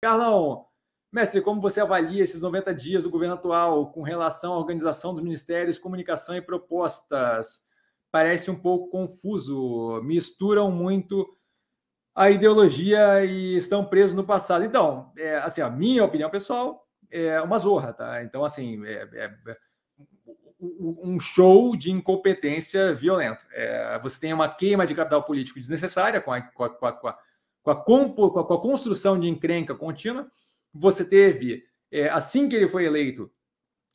Carlão, mestre, como você avalia esses 90 dias do governo atual com relação à organização dos ministérios, comunicação e propostas? Parece um pouco confuso, misturam muito a ideologia e estão presos no passado. Então, é, assim, a minha opinião pessoal é uma zorra, tá? Então, assim, é, é, é um show de incompetência violenta. É, você tem uma queima de capital político desnecessária com a, com a, com a com a, compo, com a, com a construção de encrenca contínua, você teve, é, assim que ele foi eleito,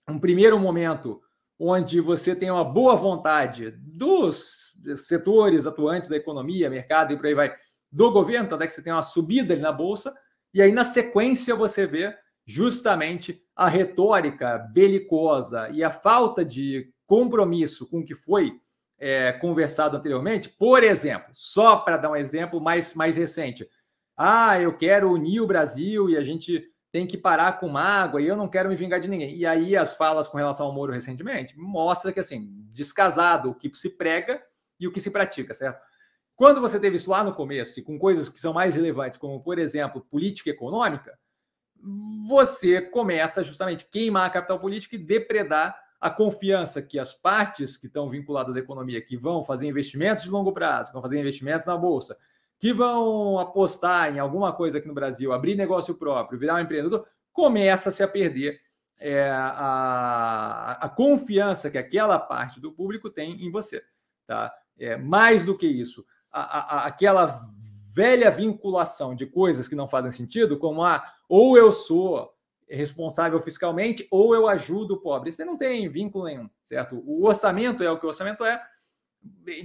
um primeiro momento onde você tem uma boa vontade dos setores atuantes da economia, mercado e por aí vai, do governo, até que você tem uma subida ali na bolsa, e aí na sequência você vê justamente a retórica belicosa e a falta de compromisso com o que foi é, conversado anteriormente, por exemplo, só para dar um exemplo mais, mais recente. Ah, eu quero unir o Brasil e a gente tem que parar com mágoa e eu não quero me vingar de ninguém. E aí as falas com relação ao Moro recentemente mostra que, assim, descasado o que se prega e o que se pratica, certo? Quando você teve isso lá no começo e com coisas que são mais relevantes, como, por exemplo, política econômica, você começa justamente a queimar a capital política e depredar a confiança que as partes que estão vinculadas à economia, que vão fazer investimentos de longo prazo, que vão fazer investimentos na bolsa, que vão apostar em alguma coisa aqui no Brasil, abrir negócio próprio, virar um empreendedor, começa-se a perder é, a, a, confiança que aquela parte do público tem em você. Tá? É, mais do que isso, a, a, aquela velha vinculação de coisas que não fazem sentido, como a ah, ou eu sou responsável fiscalmente ou eu ajudo o pobre. Você não tem vínculo nenhum, certo? O orçamento é o que o orçamento é.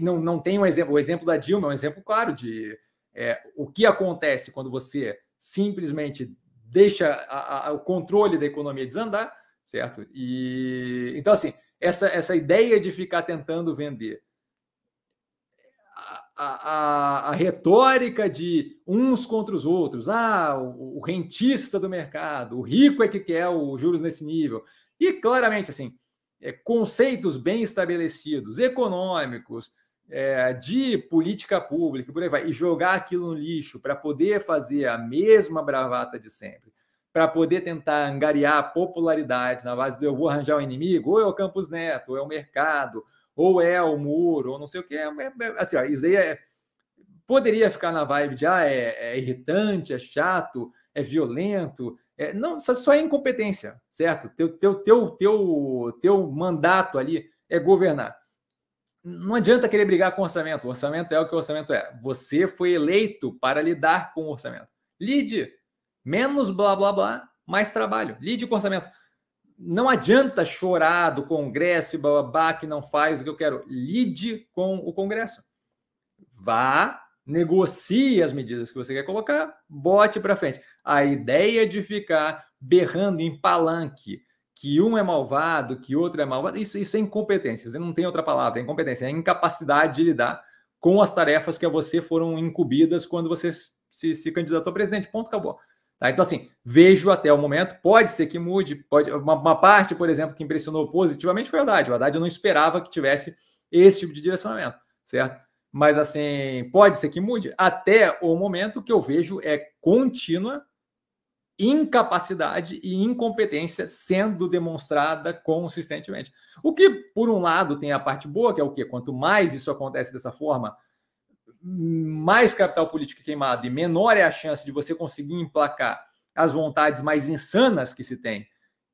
Não, não tem um exemplo. O exemplo da Dilma é um exemplo claro de é, o que acontece quando você simplesmente deixa a, a, o controle da economia desandar, certo? E então assim essa essa ideia de ficar tentando vender a, a, retórica de uns contra os outros. Ah, o, o, rentista do mercado, o rico é que quer os juros nesse nível. E claramente, assim, é, conceitos bem estabelecidos, econômicos, é, de política pública, por aí vai, e jogar aquilo no lixo para poder fazer a mesma bravata de sempre, para poder tentar angariar popularidade na base do eu vou arranjar um inimigo, ou é o Campos Neto, ou é o mercado, ou é o muro, ou não sei o que. É, é, é, assim, ó, isso daí é, poderia ficar na vibe de ah, é, é irritante, é chato, é violento. É, não, só, só é incompetência, certo? Teu, teu, teu, teu, teu mandato ali é governar. Não adianta querer brigar com orçamento. O orçamento é o que o orçamento é. Você foi eleito para lidar com o orçamento. Lide. Menos blá blá blá, mais trabalho. Lide com orçamento não adianta chorar do Congresso e bababá que não faz o que eu quero. Lide com o Congresso. Vá, negocie as medidas que você quer colocar, bote para frente. A ideia de ficar berrando em palanque que um é malvado, que outro é malvado, isso, isso é incompetência. Você não tem outra palavra, é incompetência, é incapacidade de lidar com as tarefas que a você foram incumbidas quando você se, se candidatou a presidente. Ponto, acabou. Tá? Então, assim, vejo até o momento, pode ser que mude. Pode, uma, uma, parte, por exemplo, que impressionou positivamente foi o Haddad. O Haddad eu não esperava que tivesse esse tipo de direcionamento, certo? Mas, assim, pode ser que mude. Até o momento que eu vejo é contínua incapacidade e incompetência sendo demonstrada consistentemente. O que, por um lado, tem a parte boa, que é o que Quanto mais isso acontece dessa forma, mais capital político queimado e menor é a chance de você conseguir emplacar as vontades mais insanas que se tem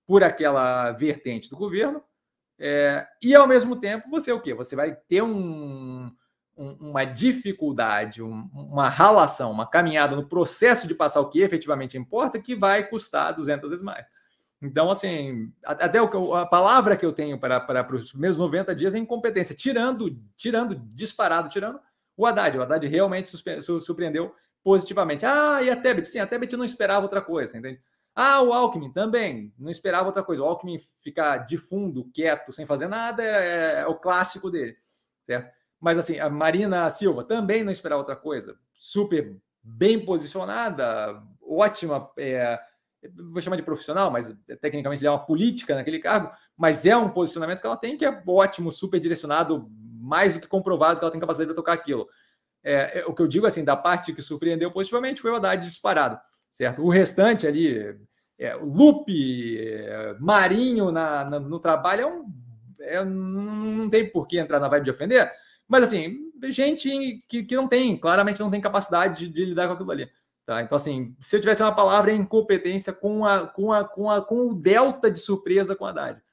por aquela vertente do governo. É, e ao mesmo tempo, você o quê? Você vai ter um, um, uma dificuldade, um, uma ralação, uma caminhada no processo de passar o que efetivamente importa, que vai custar 200 vezes mais. Então, assim, até o, a palavra que eu tenho para, para, para os meus 90 dias é incompetência, tirando, tirando, disparado, tirando o Haddad. O Haddad realmente surpreendeu positivamente. Ah, e a Tebet? Sim, a Tebet não esperava outra coisa, entende? Ah, o Alckmin também não esperava outra coisa. O Alckmin ficar de fundo, quieto, sem fazer nada, é, é, é o clássico dele, certo? Mas assim, a Marina Silva também não esperava outra coisa. Super bem posicionada, ótima, é, vou chamar de profissional, mas tecnicamente ela é uma política naquele cargo, mas é um posicionamento que ela tem que é ótimo, super direcionado, mais do que comprovado que ela tem capacidade para tocar aquilo. É, é, o que eu digo assim, da parte que surpreendeu positivamente foi o Haddad disparado, certo? O restante ali, é, Lupe, é, Marinho na, na, no trabalho, é um, é, não tem por que entrar na vibe de ofender, mas assim, gente que, que não tem, claramente não tem capacidade de, de lidar com aquilo ali. Tá, então, assim, se eu tivesse uma palavra é incompetência com, a, com, a, com, a, com o delta de surpresa com a Haddad.